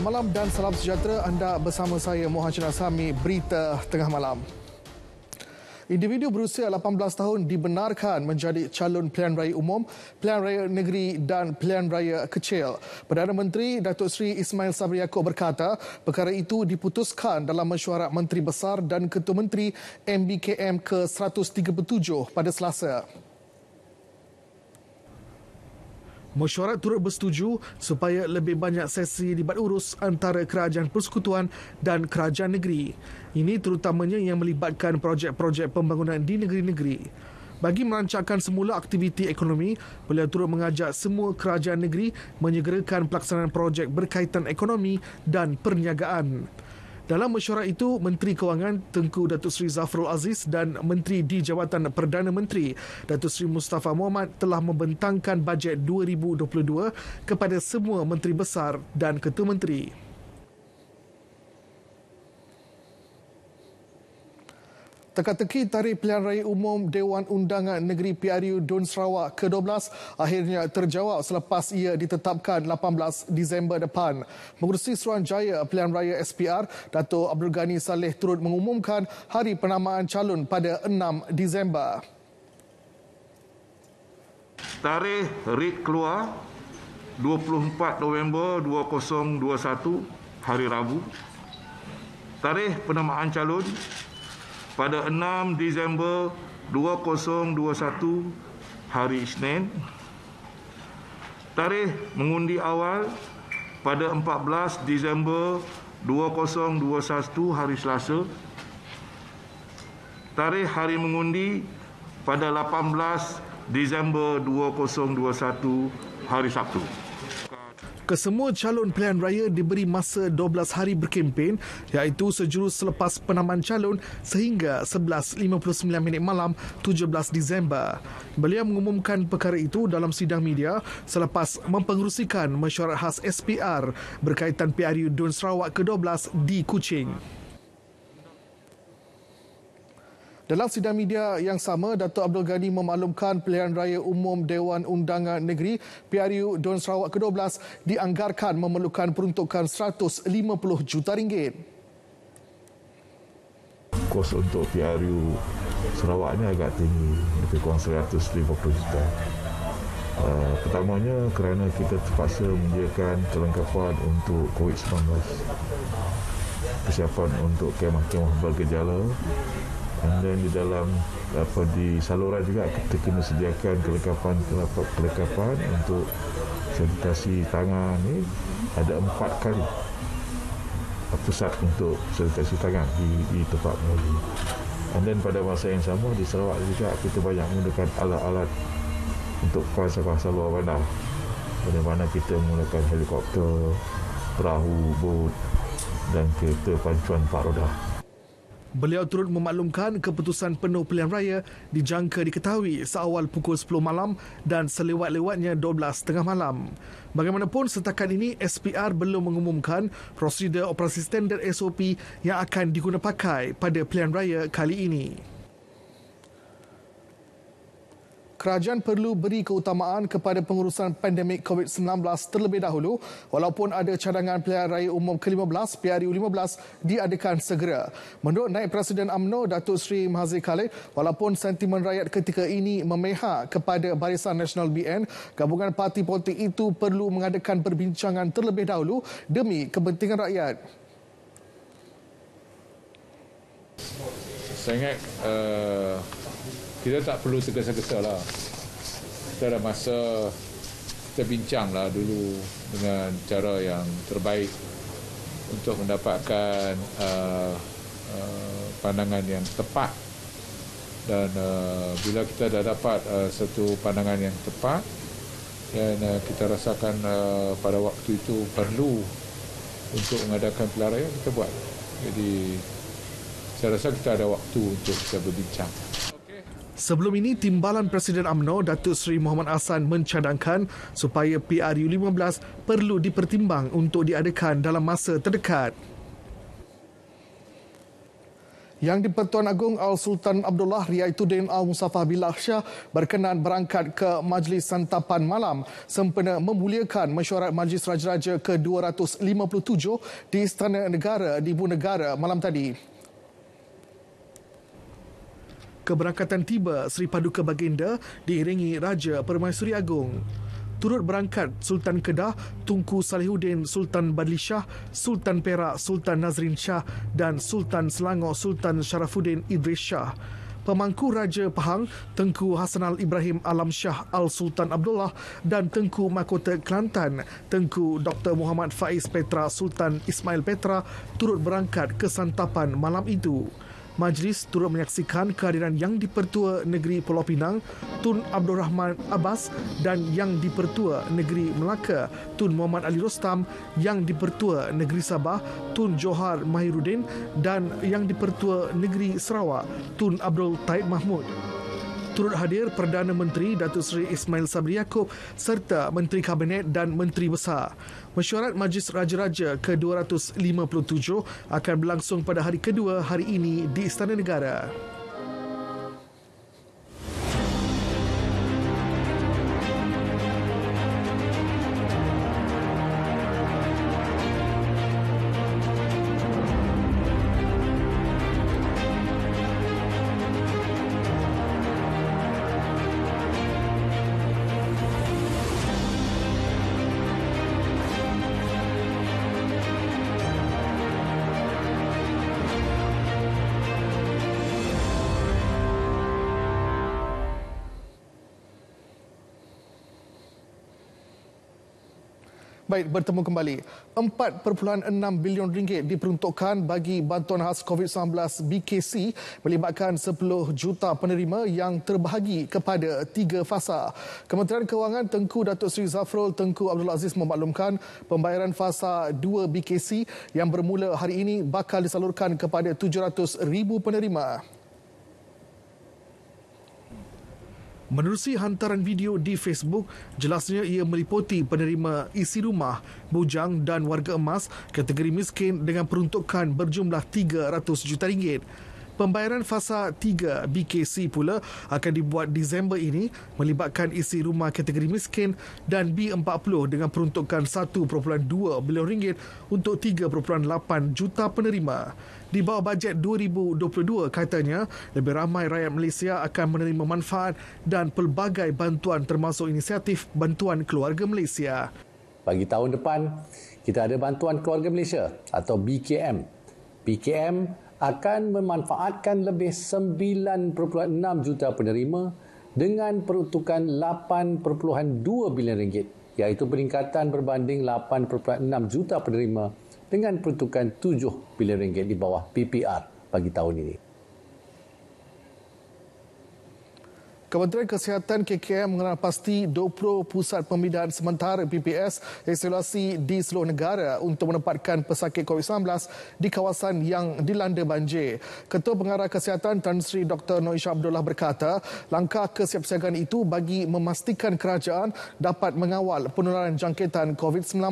Selamat malam dan salam sejahtera anda bersama saya Mohan Sami Berita Tengah Malam. Individu berusia 18 tahun dibenarkan menjadi calon pilihan raya umum, pilihan raya negeri dan pilihan raya kecil. Perdana Menteri Datuk Seri Ismail Sabri Yaakob berkata, perkara itu diputuskan dalam mesyuarat Menteri Besar dan Ketua Menteri MBKM ke-137 pada Selasa. Mesyuarat turut bersetuju supaya lebih banyak sesi libat urus antara kerajaan persekutuan dan kerajaan negeri. Ini terutamanya yang melibatkan projek-projek pembangunan di negeri-negeri. Bagi melancarkan semula aktiviti ekonomi, beliau turut mengajak semua kerajaan negeri menyegerakan pelaksanaan projek berkaitan ekonomi dan perniagaan. Dalam mesyuarat itu, Menteri Kewangan Tengku Datuk Seri Zafrul Aziz dan Menteri di Jabatan Perdana Menteri Datuk Seri Mustafa Mohamad telah membentangkan bajet 2022 kepada semua menteri besar dan ketua menteri. Teka-teki tarikh pilihan raya umum Dewan Undangan Negeri PRU Dun Sarawak ke-12 akhirnya terjawab selepas ia ditetapkan 18 Disember depan. Mengurusi Seruan Jaya Pilihan Raya SPR, Datuk Abdul Ghani Saleh turut mengumumkan hari penamaan calon pada 6 Disember. Tarikh RIT keluar 24 November 2021 hari Rabu. Tarikh penamaan calon pada 6 Disember 2021 hari Isnin. Tarikh mengundi awal pada 14 Disember 2021 hari Selasa. Tarikh hari mengundi pada 18 Disember 2021 hari Sabtu kesemua calon pilihan raya diberi masa 12 hari berkempen iaitu sejurus selepas penamaan calon sehingga 11.59 malam 17 Disember. Beliau mengumumkan perkara itu dalam sidang media selepas mempengerusikan mesyuarat khas SPR berkaitan PRU Dun Sarawak ke-12 di Kuching. Dalam sidang media yang sama, Datuk Abdul Ghani memaklumkan pilihan raya umum Dewan Undangan Negeri PRU Don Sarawak ke-12 dianggarkan memerlukan peruntukan 150 juta ringgit. Kos untuk PRU Sarawak ini agak tinggi, lebih kurang 150 juta. Uh, pertamanya kerana kita terpaksa menyediakan kelengkapan untuk COVID-19 persiapan untuk kemah-kemah bergejala Ah. and di dalam apa di saluran juga kita kena sediakan kelengkapan kelengkapan untuk sanitasi tangan ni ada empat kali pusat untuk sanitasi tangan di, di tempat mengundi and then pada masa yang sama di Sarawak juga kita banyak menggunakan alat-alat untuk pasal-pasal luar bandar dari mana kita menggunakan helikopter perahu, bot dan kereta pancuan paroda roda Beliau turut memaklumkan keputusan penuh pilihan raya dijangka diketahui seawal pukul 10 malam dan selewat-lewatnya 12.30 malam. Bagaimanapun, setakat ini SPR belum mengumumkan prosedur operasi standar SOP yang akan digunapakai pada pilihan raya kali ini. kerajaan perlu beri keutamaan kepada pengurusan pandemik COVID-19 terlebih dahulu walaupun ada cadangan pilihan raya umum ke-15 PRU15 diadakan segera. Menurut Naib Presiden UMNO Datuk Seri Mahathir Khalid, walaupun sentimen rakyat ketika ini memihak kepada Barisan Nasional BN, gabungan parti politik itu perlu mengadakan perbincangan terlebih dahulu demi kepentingan rakyat. Saya ingat uh kita tak perlu tergesa-gesa lah. Kita ada masa kita bincang lah dulu dengan cara yang terbaik untuk mendapatkan uh, uh, pandangan yang tepat dan uh, bila kita dah dapat uh, satu pandangan yang tepat dan uh, kita rasakan uh, pada waktu itu perlu untuk mengadakan pelarian kita buat jadi saya rasa kita ada waktu untuk kita berbincang Sebelum ini, Timbalan Presiden AMNO, Datuk Seri Muhammad Hassan mencadangkan supaya PRU15 perlu dipertimbang untuk diadakan dalam masa terdekat. Yang di-Pertuan Agong Al-Sultan Abdullah Riaituddin Al-Mustafa Billah Shah berkenan berangkat ke Majlis Santapan Malam sempena memuliakan mesyuarat Majlis Raja-Raja ke-257 di Istana Negara di ibu Negara malam tadi. Keberangkatan tiba Sri Paduka Baginda diiringi Raja Permaisuri Agong. Turut berangkat Sultan Kedah, Tunku Salihuddin, Sultan Badli Shah, Sultan Perak, Sultan Nazrin Shah dan Sultan Selangor, Sultan Sharafuddin Idris Shah. Pemangku Raja Pahang, Tengku Hasanal Ibrahim Alam Shah Al Sultan Abdullah dan Tengku Mahkota Kelantan, Tengku Dr. Muhammad Faiz Petra Sultan Ismail Petra turut berangkat ke santapan malam itu. Majlis turut menyaksikan kehadiran Yang Dipertua Negeri Pulau Pinang Tun Abdul Rahman Abbas dan Yang Dipertua Negeri Melaka Tun Muhammad Ali Rostam, Yang Dipertua Negeri Sabah Tun Johar Mahirudin dan Yang Dipertua Negeri Sarawak Tun Abdul Taib Mahmud turut hadir Perdana Menteri Datuk Seri Ismail Sabri Yaakob serta Menteri Kabinet dan Menteri Besar. Mesyuarat Majlis Raja-Raja ke-257 akan berlangsung pada hari kedua hari ini di Istana Negara. Baik, bertemu kembali. 4.6 bilion ringgit diperuntukkan bagi bantuan khas COVID-19 BKC melibatkan 10 juta penerima yang terbahagi kepada tiga fasa. Kementerian Kewangan Tengku Datuk Seri Zafrul Tengku Abdul Aziz memaklumkan pembayaran fasa 2 BKC yang bermula hari ini bakal disalurkan kepada 700 ribu penerima. Menerusi hantaran video di Facebook, jelasnya ia meliputi penerima isi rumah, bujang dan warga emas kategori miskin dengan peruntukan berjumlah 300 juta ringgit. Pembayaran fasa 3 BKC pula akan dibuat Disember ini melibatkan isi rumah kategori miskin dan B40 dengan peruntukan 1.2 bilion ringgit untuk 3.8 juta penerima di bawah bajet 2022 katanya lebih ramai rakyat Malaysia akan menerima manfaat dan pelbagai bantuan termasuk inisiatif bantuan keluarga Malaysia. Bagi tahun depan, kita ada bantuan keluarga Malaysia atau BKM. BKM akan memanfaatkan lebih 9.6 juta penerima dengan peruntukan 8.2 bilion ringgit iaitu peningkatan berbanding 8.6 juta penerima dengan peruntukan 7 bilion ringgit di bawah PPR bagi tahun ini. Kementerian Kesihatan KKM mengenal pasti 20 pusat pemindahan sementara PPS isolasi di seluruh negara untuk menempatkan pesakit COVID-19 di kawasan yang dilanda banjir. Ketua Pengarah Kesihatan Tan Sri Dr. Noisha Abdullah berkata, langkah kesiapsiagaan itu bagi memastikan kerajaan dapat mengawal penularan jangkitan COVID-19.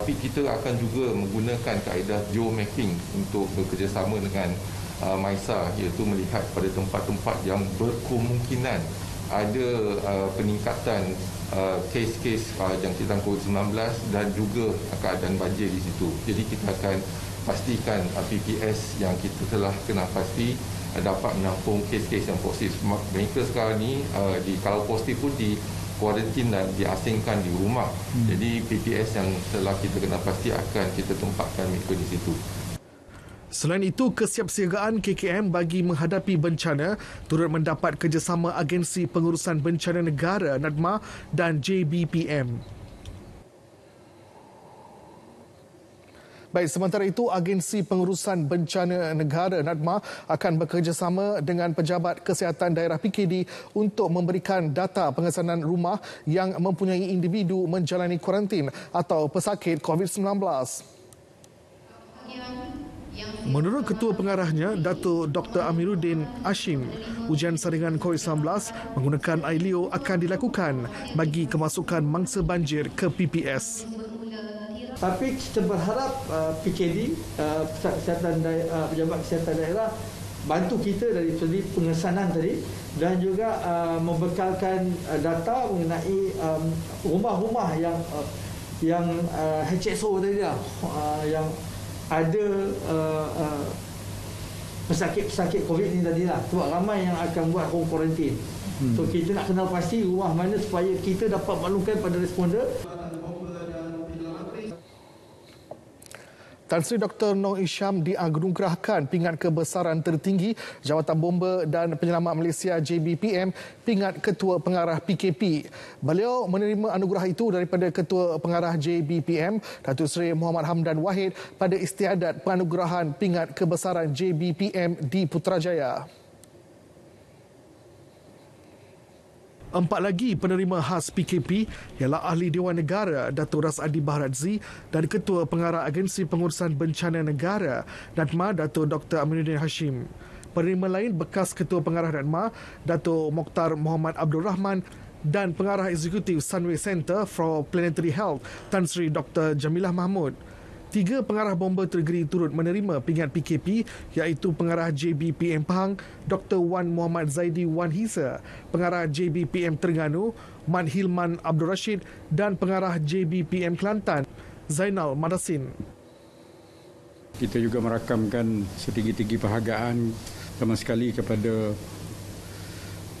Tapi kita akan juga menggunakan kaedah geomapping untuk bekerjasama dengan uh, MISA iaitu melihat pada tempat-tempat yang berkemungkinan ada uh, peningkatan uh, kes-kes uh, jangkitan COVID-19 dan juga keadaan banjir di situ. Jadi kita akan pastikan uh, PPS yang kita telah kena pasti uh, dapat menampung kes-kes yang positif. Mereka sekarang ini uh, di, kalau positif pun di kuarantin dan diasingkan di rumah. Hmm. Jadi PPS yang telah kita kenal pasti akan kita tempatkan mereka di situ. Selain itu, kesiapsiagaan KKM bagi menghadapi bencana turut mendapat kerjasama Agensi Pengurusan Bencana Negara NADMA dan JBPM. Baik, sementara itu Agensi Pengurusan Bencana Negara NADMA akan bekerjasama dengan Pejabat Kesihatan Daerah PKD untuk memberikan data pengesanan rumah yang mempunyai individu menjalani kuarantin atau pesakit COVID-19. Menurut Ketua Pengarahnya, Dato' Dr. Amiruddin Ashim, ujian saringan COVID-19 menggunakan AILIO akan dilakukan bagi kemasukan mangsa banjir ke PPS tapi kita berharap uh, PKD uh, Pusat Kesihatan uh, Pejabat Kesihatan Daerah bantu kita dari segi pengesanan tadi dan juga uh, membekalkan uh, data mengenai um, rumah-rumah yang uh, yang uh, HSO tadi lah, uh, yang ada uh, uh, pesakit-pesakit COVID ni tadi lah sebab ramai yang akan buat home quarantine hmm. so kita nak kenal pasti rumah mana supaya kita dapat maklumkan pada responder Tan Sri Dr. Nong Isham dianugerahkan pingat kebesaran tertinggi Jawatan Bomba dan Penyelamat Malaysia JBPM pingat Ketua Pengarah PKP. Beliau menerima anugerah itu daripada Ketua Pengarah JBPM, Datuk Seri Muhammad Hamdan Wahid pada istiadat penganugerahan pingat kebesaran JBPM di Putrajaya. Empat lagi penerima khas PKP ialah Ahli Dewan Negara Datuk Ras Adi Baharadzi dan Ketua Pengarah Agensi Pengurusan Bencana Negara Datma Datuk Dr. Aminuddin Hashim. Penerima lain bekas Ketua Pengarah Datma Datuk Mokhtar Muhammad Abdul Rahman dan Pengarah Eksekutif Sunway Center for Planetary Health Tan Sri Dr. Jamilah Mahmud tiga pengarah bomba tergeri turut menerima pingat PKP iaitu pengarah JBPM Pahang Dr. Wan Muhammad Zaidi Wan Hisa, pengarah JBPM Terengganu Man Hilman Abdul Rashid dan pengarah JBPM Kelantan Zainal Madasin. Kita juga merakamkan setinggi-tinggi penghargaan sama sekali kepada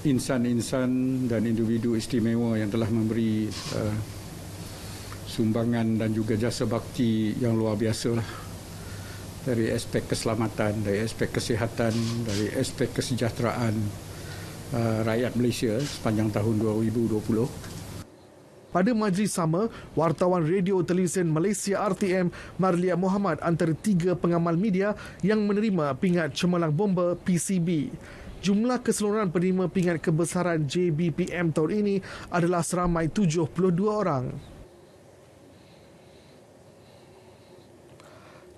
insan-insan dan individu istimewa yang telah memberi uh, sumbangan dan juga jasa bakti yang luar biasa lah. Dari aspek keselamatan, dari aspek kesihatan, dari aspek kesejahteraan uh, rakyat Malaysia sepanjang tahun 2020. Pada majlis sama, wartawan radio televisyen Malaysia RTM Marlia Muhammad antara tiga pengamal media yang menerima pingat cemerlang bomba PCB. Jumlah keseluruhan penerima pingat kebesaran JBPM tahun ini adalah seramai 72 orang.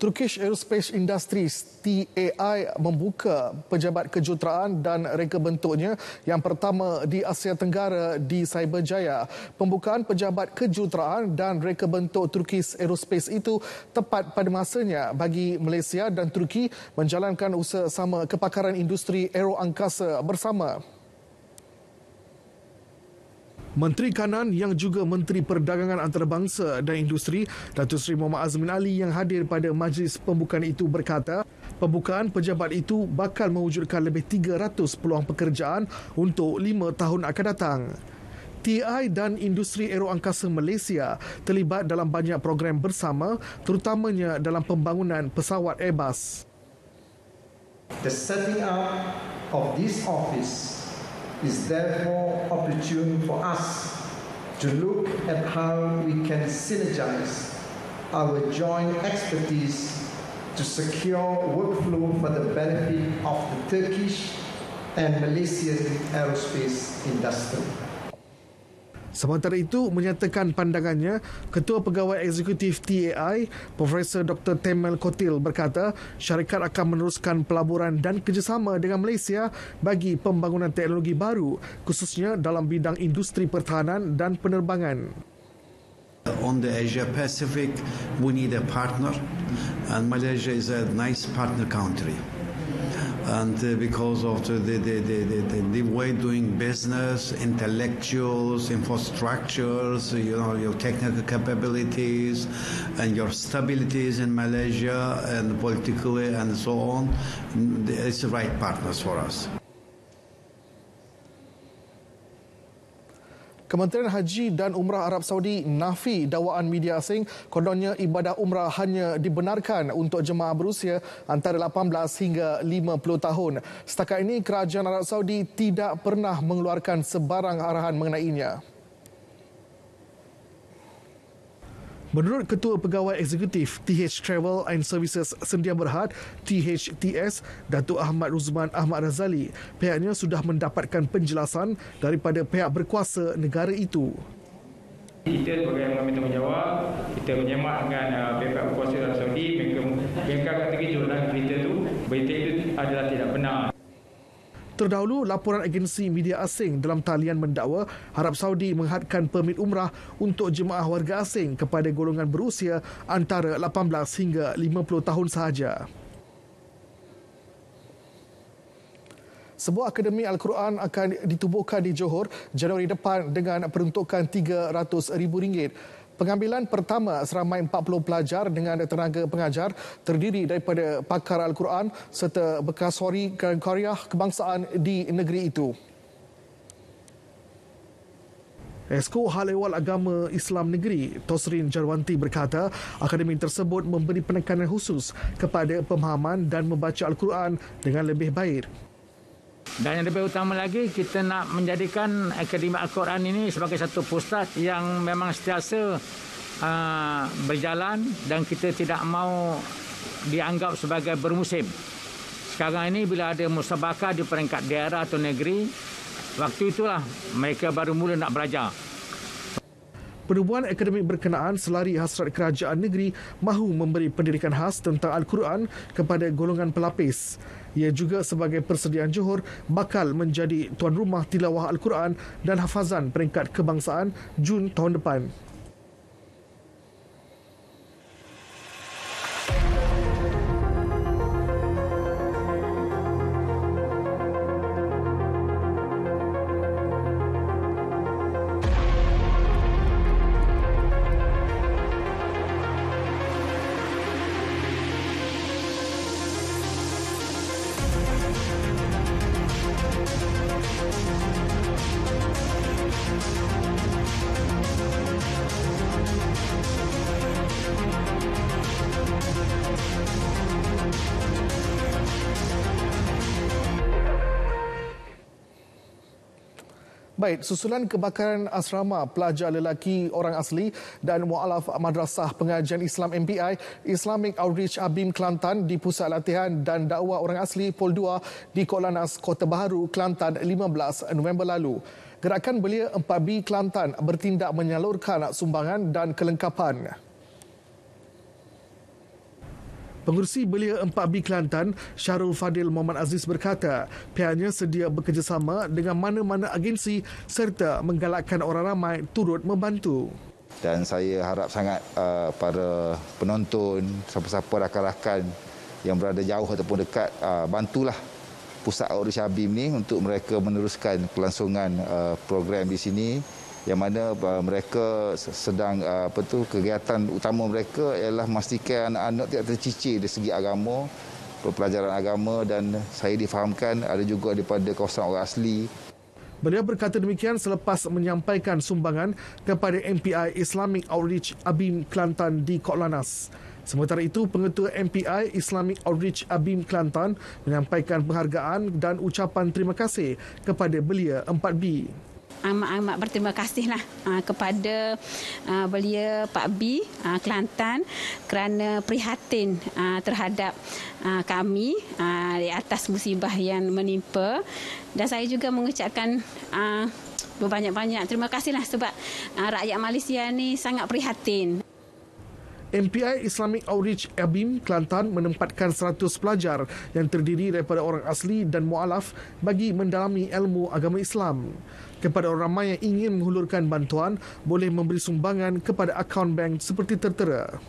Turkish Aerospace Industries TAI membuka pejabat kejuruteraan dan reka bentuknya yang pertama di Asia Tenggara di Cyberjaya. Pembukaan pejabat kejuruteraan dan reka bentuk Turkish Aerospace itu tepat pada masanya bagi Malaysia dan Turki menjalankan usaha sama kepakaran industri aero angkasa bersama. Menteri Kanan yang juga Menteri Perdagangan Antarabangsa dan Industri Datuk Seri Muhammad Azmin Ali yang hadir pada majlis pembukaan itu berkata pembukaan pejabat itu bakal mewujudkan lebih 300 peluang pekerjaan untuk 5 tahun akan datang. TI dan industri aeroangkasa Malaysia terlibat dalam banyak program bersama terutamanya dalam pembangunan pesawat Airbus. The setting up of this office is therefore opportune for us to look at how we can synergize our joint expertise to secure workflow for the benefit of the Turkish and Malaysian aerospace industry. Sementara itu, menyatakan pandangannya, Ketua Pegawai Eksekutif TAI, Profesor Dr. Temel Kotil berkata, syarikat akan meneruskan pelaburan dan kerjasama dengan Malaysia bagi pembangunan teknologi baru, khususnya dalam bidang industri pertahanan dan penerbangan. On the Asia Pacific, we need a partner, and Malaysia is a nice partner country. and uh, because of the, the, the, the, way doing business, intellectuals, infrastructures, you know, your technical capabilities and your stabilities in Malaysia and politically and so on, it's the right partners for us. Kementerian Haji dan Umrah Arab Saudi nafi dakwaan media asing kononnya ibadah umrah hanya dibenarkan untuk jemaah berusia antara 18 hingga 50 tahun. Setakat ini kerajaan Arab Saudi tidak pernah mengeluarkan sebarang arahan mengenainya. Menurut Ketua Pegawai Eksekutif TH Travel and Services Sendian Berhad, THTS, Datuk Ahmad Ruzman Ahmad Razali, pihaknya sudah mendapatkan penjelasan daripada pihak berkuasa negara itu. Kita sebagai yang mengambil tanggungjawab, kita menyemak dengan uh, pihak berkuasa dalam Saudi, mereka, mereka kata kejur dalam berita itu, berita itu adalah tidak benar. Terdahulu, laporan agensi media asing dalam talian mendakwa Arab Saudi menghadkan permit umrah untuk jemaah warga asing kepada golongan berusia antara 18 hingga 50 tahun sahaja. Sebuah akademi Al-Quran akan ditubuhkan di Johor Januari depan dengan peruntukan RM300,000. Pengambilan pertama seramai 40 pelajar dengan tenaga pengajar terdiri daripada pakar Al-Quran serta bekas hori karyah kebangsaan di negeri itu. Esko Hal Ehwal Agama Islam Negeri Tosrin Jarwanti berkata akademi tersebut memberi penekanan khusus kepada pemahaman dan membaca Al-Quran dengan lebih baik. Dan yang lebih utama lagi, kita nak menjadikan Akademi Al-Quran ini sebagai satu pusat yang memang setiasa uh, ah, berjalan dan kita tidak mahu dianggap sebagai bermusim. Sekarang ini bila ada musabakah di peringkat daerah atau negeri, waktu itulah mereka baru mula nak belajar. Penubuhan akademik berkenaan selari hasrat kerajaan negeri mahu memberi pendidikan khas tentang Al-Quran kepada golongan pelapis. Ia juga sebagai persediaan Johor bakal menjadi tuan rumah tilawah Al-Quran dan hafazan peringkat kebangsaan Jun tahun depan. Baik, susulan kebakaran asrama pelajar lelaki orang asli dan mualaf madrasah pengajian Islam MPI, Islamic Outreach Abim Kelantan di pusat latihan dan dakwah orang asli Pol 2 di Kuala Nas, Kota Baharu, Kelantan 15 November lalu. Gerakan belia 4B Kelantan bertindak menyalurkan sumbangan dan kelengkapan. Pengurusi Belia 4B Kelantan, Syarul Fadil Muhammad Aziz berkata, pihaknya sedia bekerjasama dengan mana-mana agensi serta menggalakkan orang ramai turut membantu. Dan saya harap sangat uh, para penonton, siapa-siapa rakan-rakan yang berada jauh ataupun dekat, uh, bantulah pusat Outreach ini untuk mereka meneruskan kelangsungan uh, program di sini yang mana uh, mereka sedang uh, apa tu kegiatan utama mereka ialah memastikan anak-anak tidak tercicir dari segi agama pelajaran agama dan saya difahamkan ada juga daripada kawasan orang asli Beliau berkata demikian selepas menyampaikan sumbangan kepada MPI Islamic Outreach Abim Kelantan di Kotlanas. Sementara itu, Pengetua MPI Islamic Outreach Abim Kelantan menyampaikan penghargaan dan ucapan terima kasih kepada belia 4B amat-amat berterima kasihlah ah, kepada ah, belia Pak B ah, Kelantan kerana prihatin terhadap kami di atas musibah yang menimpa dan saya juga mengucapkan uh, berbanyak-banyak terima kasihlah sebab uh, rakyat Malaysia ni sangat prihatin. MPI Islamic Outreach Abim Kelantan menempatkan 100 pelajar yang terdiri daripada orang asli dan mualaf bagi mendalami ilmu agama Islam kepada orang ramai yang ingin menghulurkan bantuan boleh memberi sumbangan kepada akaun bank seperti tertera.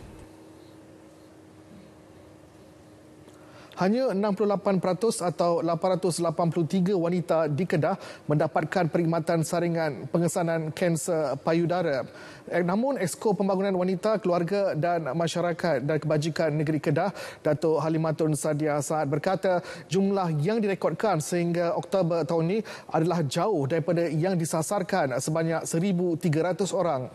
Hanya 68% atau 883 wanita di Kedah mendapatkan perkhidmatan saringan pengesanan kanser payudara. Eh, namun, Esko Pembangunan Wanita, Keluarga dan Masyarakat dan Kebajikan Negeri Kedah, Datuk Halimatun Sadia Saad berkata, jumlah yang direkodkan sehingga Oktober tahun ini adalah jauh daripada yang disasarkan sebanyak 1,300 orang.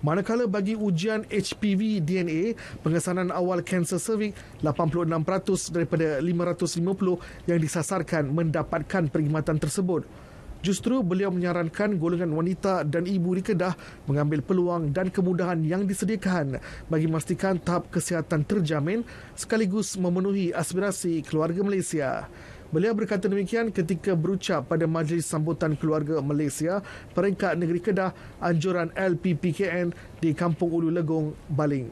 Manakala bagi ujian HPV DNA, pengesanan awal kanser cervix 86% daripada 550 yang disasarkan mendapatkan perkhidmatan tersebut. Justru beliau menyarankan golongan wanita dan ibu di Kedah mengambil peluang dan kemudahan yang disediakan bagi memastikan tahap kesihatan terjamin sekaligus memenuhi aspirasi keluarga Malaysia. Beliau berkata demikian ketika berucap pada Majlis Sambutan Keluarga Malaysia peringkat negeri Kedah anjuran LPPKN di Kampung Ulu Legong, Baling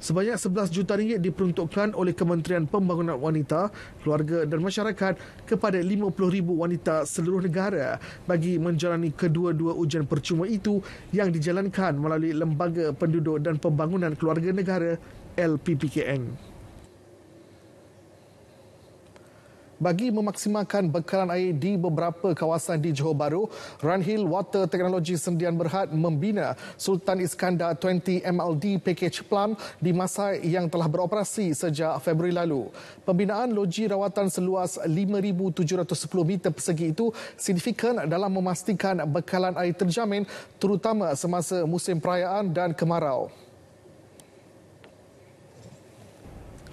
sebanyak 11 juta ringgit diperuntukkan oleh Kementerian Pembangunan Wanita, Keluarga dan Masyarakat kepada ribu wanita seluruh negara bagi menjalani kedua-dua ujian percuma itu yang dijalankan melalui Lembaga Penduduk dan Pembangunan Keluarga Negara LPPKN. Bagi memaksimalkan bekalan air di beberapa kawasan di Johor Bahru, Runhill Water Technology Sendian Berhad membina Sultan Iskandar 20 MLD Package Plan di masa yang telah beroperasi sejak Februari lalu. Pembinaan loji rawatan seluas 5,710 meter persegi itu signifikan dalam memastikan bekalan air terjamin terutama semasa musim perayaan dan kemarau.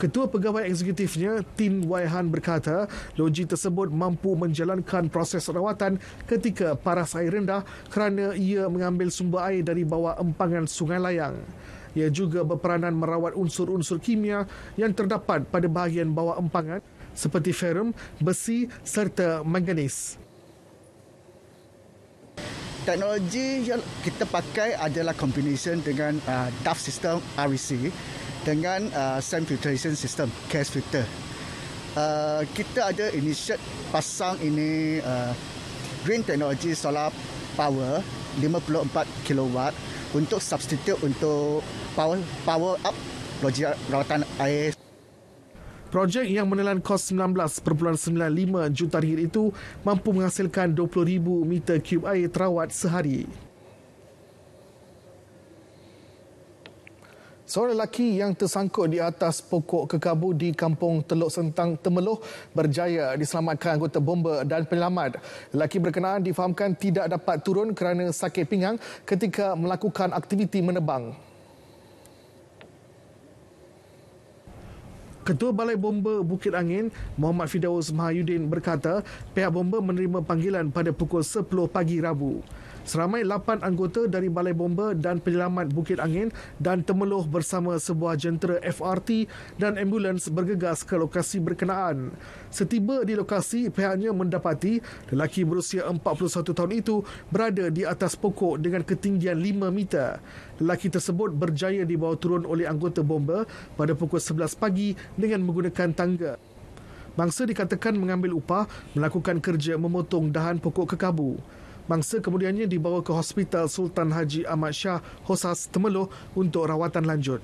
Ketua Pegawai Eksekutifnya, Tin Wai Han berkata, loji tersebut mampu menjalankan proses rawatan ketika paras air rendah kerana ia mengambil sumber air dari bawah empangan Sungai Layang. Ia juga berperanan merawat unsur-unsur kimia yang terdapat pada bahagian bawah empangan seperti ferum, besi serta manganis. Teknologi yang kita pakai adalah kombinasi dengan uh, DAF system RBC e dengan uh, sand filtration system, gas filter. Uh, kita ada initiate pasang ini uh, green technology solar power 54 kW untuk substitute untuk power power up logia rawatan air. Projek yang menelan kos 19.95 juta ringgit itu mampu menghasilkan 20,000 meter kub air terawat sehari. Seorang lelaki yang tersangkut di atas pokok kekabu di kampung Teluk Sentang Temeloh berjaya diselamatkan anggota bomba dan penyelamat. Lelaki berkenaan difahamkan tidak dapat turun kerana sakit pinggang ketika melakukan aktiviti menebang. Ketua Balai Bomba Bukit Angin, Muhammad Fidaus Mahayudin berkata pihak bomba menerima panggilan pada pukul 10 pagi Rabu. Seramai 8 anggota dari Balai Bomba dan Penyelamat Bukit Angin dan Temeluh bersama sebuah jentera FRT dan ambulans bergegas ke lokasi berkenaan. Setiba di lokasi, pihaknya mendapati lelaki berusia 41 tahun itu berada di atas pokok dengan ketinggian 5 meter. Lelaki tersebut berjaya dibawa turun oleh anggota bomba pada pukul 11 pagi dengan menggunakan tangga. Bangsa dikatakan mengambil upah melakukan kerja memotong dahan pokok kekabu. Mangsa kemudiannya dibawa ke Hospital Sultan Haji Ahmad Shah Hosas Temeloh untuk rawatan lanjut.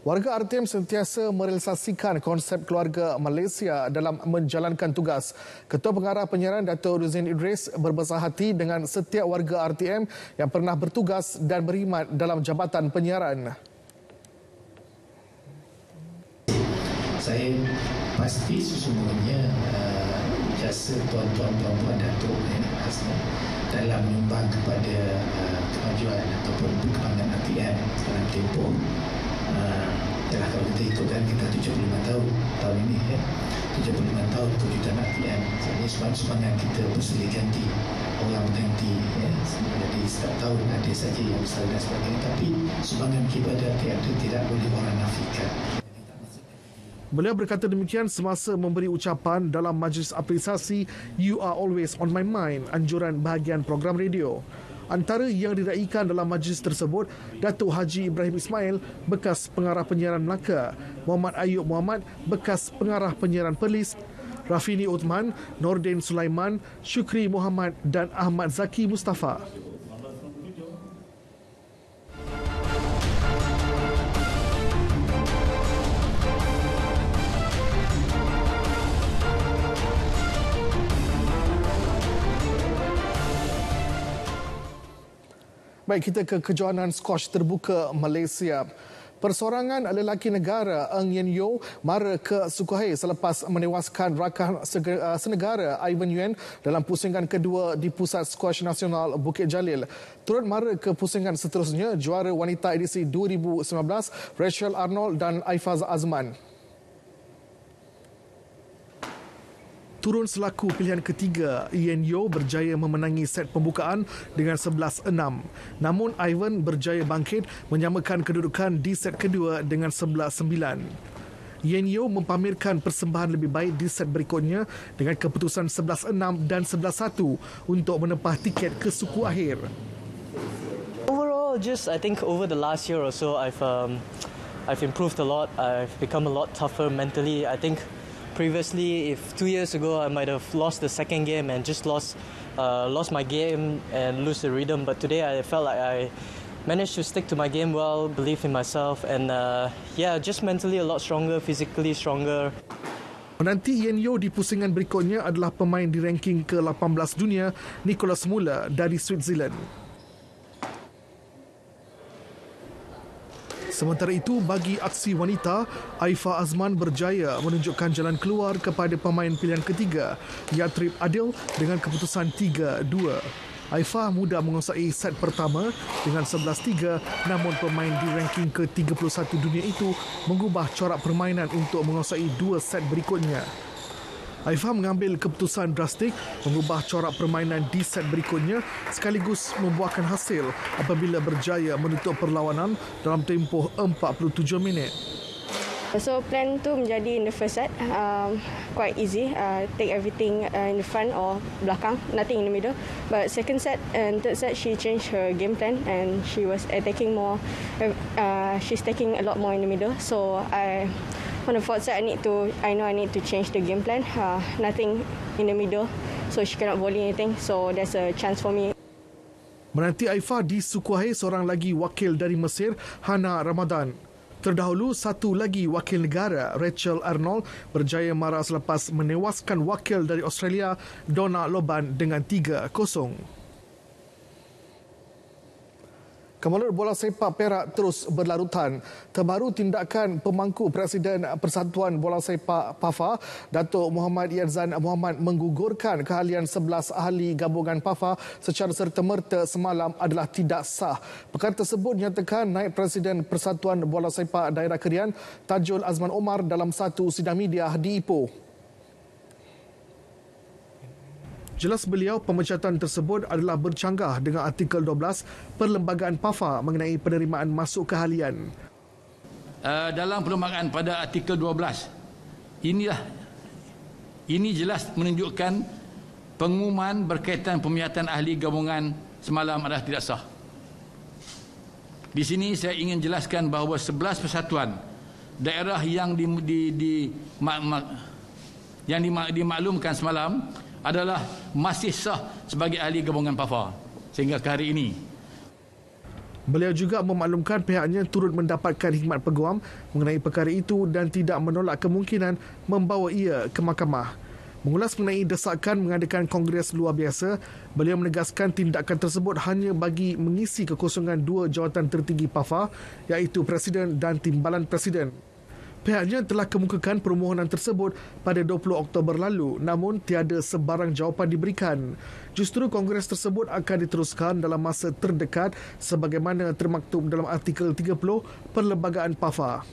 Warga RTM sentiasa merealisasikan konsep keluarga Malaysia dalam menjalankan tugas. Ketua Pengarah Penyiaran Dato' Ruzin Idris berbesar hati dengan setiap warga RTM yang pernah bertugas dan berkhidmat dalam jabatan penyiaran. Saya pasti sesungguhnya eh, jasa tuan-tuan, puan-puan, datuk, nenek, eh, asma dalam menyumbang kepada uh, kemajuan ataupun perkembangan ATM dalam eh, tempoh telah uh, kalau kita ikutkan kita 75 tahun tahun ini ya. Eh, 75 tahun kewujudan ATM jadi semangat-semangat kita bersedia ganti orang berganti ya. Eh, jadi setiap tahun ada saja yang besar dan sebagainya tapi semangat kepada ATM itu tidak boleh orang nafikan Beliau berkata demikian semasa memberi ucapan dalam majlis apresiasi You Are Always On My Mind, anjuran bahagian program radio. Antara yang diraihkan dalam majlis tersebut, Datuk Haji Ibrahim Ismail, bekas pengarah penyiaran Melaka, Muhammad Ayub Muhammad, bekas pengarah penyiaran Perlis, Rafini Uthman, Nordin Sulaiman, Syukri Muhammad dan Ahmad Zaki Mustafa. Baik, kita ke kejohanan squash terbuka Malaysia. Persorangan lelaki negara Eng Yen Yeo mara ke Sukhohai selepas menewaskan rakan eh, senegara Ivan Yuan dalam pusingan kedua di pusat squash nasional Bukit Jalil. Turut mara ke pusingan seterusnya juara wanita edisi 2019 Rachel Arnold dan Aifaz Azman. turun selaku pilihan ketiga, Ian Yeo berjaya memenangi set pembukaan dengan 11-6. Namun Ivan berjaya bangkit menyamakan kedudukan di set kedua dengan 11-9. Yen Yeo mempamerkan persembahan lebih baik di set berikutnya dengan keputusan 11-6 dan 11-1 untuk menempah tiket ke suku akhir. Overall, just I think over the last year or so, I've um, I've improved a lot. I've become a lot tougher mentally. I think previously, if two years ago, I might have lost the second game and just lost, uh, lost my game and lose the rhythm. But today, I felt like I managed to stick to my game well, believe in myself, and uh, yeah, just mentally a lot stronger, physically stronger. Menanti Yen Yeo di pusingan berikutnya adalah pemain di ranking ke-18 dunia, Nicholas Mula dari Switzerland. Sementara itu, bagi aksi wanita, Aifa Azman berjaya menunjukkan jalan keluar kepada pemain pilihan ketiga, Yatrib Adil dengan keputusan 3-2. Aifa mudah menguasai set pertama dengan 11-3 namun pemain di ranking ke-31 dunia itu mengubah corak permainan untuk menguasai dua set berikutnya. Haifa mengambil keputusan drastik mengubah corak permainan di set berikutnya sekaligus membuahkan hasil apabila berjaya menutup perlawanan dalam tempoh 47 minit. So plan tu menjadi in the first set um, quite easy uh, take everything uh, in the front or belakang nothing in the middle but second set and third set she changed her game plan and she was attacking more uh, she's taking a lot more in the middle so I uh, from the fourth set, I need to, I know I need to change the game plan. Uh, nothing in the middle, so she cannot volley anything. So there's a chance for me. Menanti Aifa di sukuhai seorang lagi wakil dari Mesir, Hana Ramadan. Terdahulu, satu lagi wakil negara, Rachel Arnold, berjaya marah selepas menewaskan wakil dari Australia, Donna Loban dengan 3-0. Kemalur bola sepak perak terus berlarutan. Terbaru tindakan pemangku Presiden Persatuan Bola Sepak PAFA, Datuk Muhammad Yazan Muhammad menggugurkan keahlian 11 ahli gabungan PAFA secara serta-merta semalam adalah tidak sah. Perkara tersebut nyatakan naik Presiden Persatuan Bola Sepak Daerah Kerian, Tajul Azman Omar dalam satu sidang media di Ipoh. Jelas beliau pemecatan tersebut adalah bercanggah dengan artikel 12 Perlembagaan PAFA mengenai penerimaan masuk keahlian. Uh, eh, dalam perlembagaan pada artikel 12 inilah ini jelas menunjukkan pengumuman berkaitan pemecatan ahli gabungan semalam adalah tidak sah. Di sini saya ingin jelaskan bahawa 11 persatuan daerah yang di, di, di, di, di, di, yang dimaklumkan semalam adalah masih sah sebagai ahli gabungan PAFA sehingga ke hari ini. Beliau juga memaklumkan pihaknya turut mendapatkan hikmat peguam mengenai perkara itu dan tidak menolak kemungkinan membawa ia ke mahkamah. Mengulas mengenai desakan mengadakan Kongres Luar Biasa, beliau menegaskan tindakan tersebut hanya bagi mengisi kekosongan dua jawatan tertinggi PAFA iaitu Presiden dan Timbalan Presiden. Pihaknya telah kemukakan permohonan tersebut pada 20 Oktober lalu namun tiada sebarang jawapan diberikan. Justru kongres tersebut akan diteruskan dalam masa terdekat sebagaimana termaktub dalam artikel 30 Perlembagaan PAFA.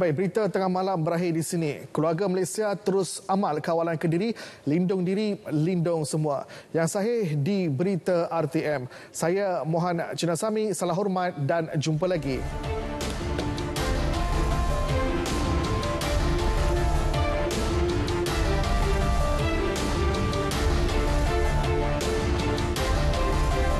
Baik, berita tengah malam berakhir di sini. Keluarga Malaysia terus amal kawalan kediri, lindung diri, lindung semua. Yang sahih di berita RTM. Saya Mohan Cinasami, salah hormat dan jumpa lagi.